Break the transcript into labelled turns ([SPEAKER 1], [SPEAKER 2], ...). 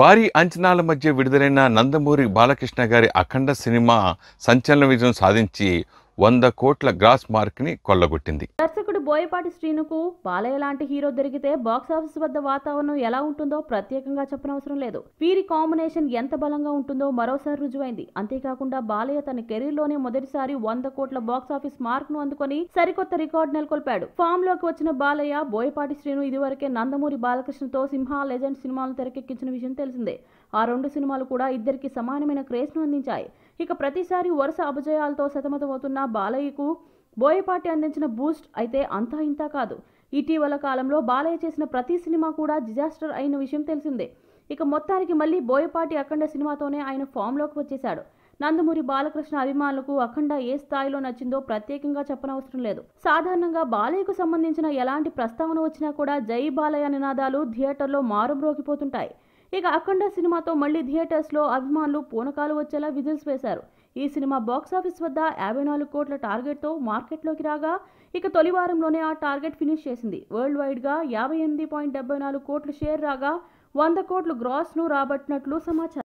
[SPEAKER 1] భారీ అంచనాల మధ్య విడుదలైన నందమూరి బాలకృష్ణ గారి అఖండ సినిమా సంచలన విజయం సాధించి వంద కోట్ల గ్రాస్ ని కొల్లగొట్టింది
[SPEAKER 2] బోయపాటి శ్రీనుకు బాలయ్య లాంటి హీరో దొరికితే బాక్సాఫీస్ వద్ద వాతావరణం ఎలా ఉంటుందో ప్రత్యేకంగా చెప్పనవసరం లేదు వీరి కాంబినేషన్ ఎంత బలంగా ఉంటుందో మరోసారి రుజువైంది అంతేకాకుండా బాలయ్య తన కెరీర్లోనే మొదటిసారి వంద కోట్ల బాక్సాఫీస్ మార్క్ ను అందుకొని సరికొత్త రికార్డు నెలకొల్పాడు ఫామ్ లోకి వచ్చిన బాలయ్య బోయపాటి శ్రీను ఇదివరకే నందమూరి బాలకృష్ణతో సింహ లెజెండ్ సినిమాలను తెరకెక్కించిన విషయం తెలిసిందే ఆ రెండు సినిమాలు కూడా ఇద్దరికి సమానమైన క్రేజ్ను అందించాయి ఇక ప్రతిసారి వరుస అపజయాలతో సతమతమవుతున్న బాలయ్యకు బోయపాటి అందించిన బూస్ట్ అయితే అంతా ఇంతా కాదు ఇటీవల కాలంలో బాలయ్య చేసిన ప్రతి సినిమా కూడా డిజాస్టర్ అయిన విషయం తెలిసిందే ఇక మొత్తానికి మళ్ళీ బోయపాటి అఖండ సినిమాతోనే ఆయన ఫామ్లోకి వచ్చేశాడు నందమూరి బాలకృష్ణ అభిమానులకు అఖండ ఏ స్థాయిలో నచ్చిందో ప్రత్యేకంగా చెప్పనవసరం లేదు సాధారణంగా బాలయ్యకు సంబంధించిన ఎలాంటి ప్రస్తావన వచ్చినా కూడా జై బాలయ్య నినాదాలు థియేటర్లో మారుమ్రోకిపోతుంటాయి ఇక అఖండ సినిమాతో మళ్లీ థియేటర్స్లో అభిమానులు పూనకాలు వచ్చేలా విజిల్స్ వేశారు ఈ సినిమా బాక్సాఫీస్ వద్ద యాభై నాలుగు కోట్ల టార్గెట్తో మార్కెట్లోకి రాగా ఇక తొలి వారంలోనే ఆ టార్గెట్ ఫినిష్ చేసింది వరల్డ్ వైడ్గా యాభై ఎనిమిది పాయింట్ డెబ్బై నాలుగు కోట్ల షేర్ రాగా వంద కోట్లు గ్రాస్ను రాబట్టినట్లు సమాచారం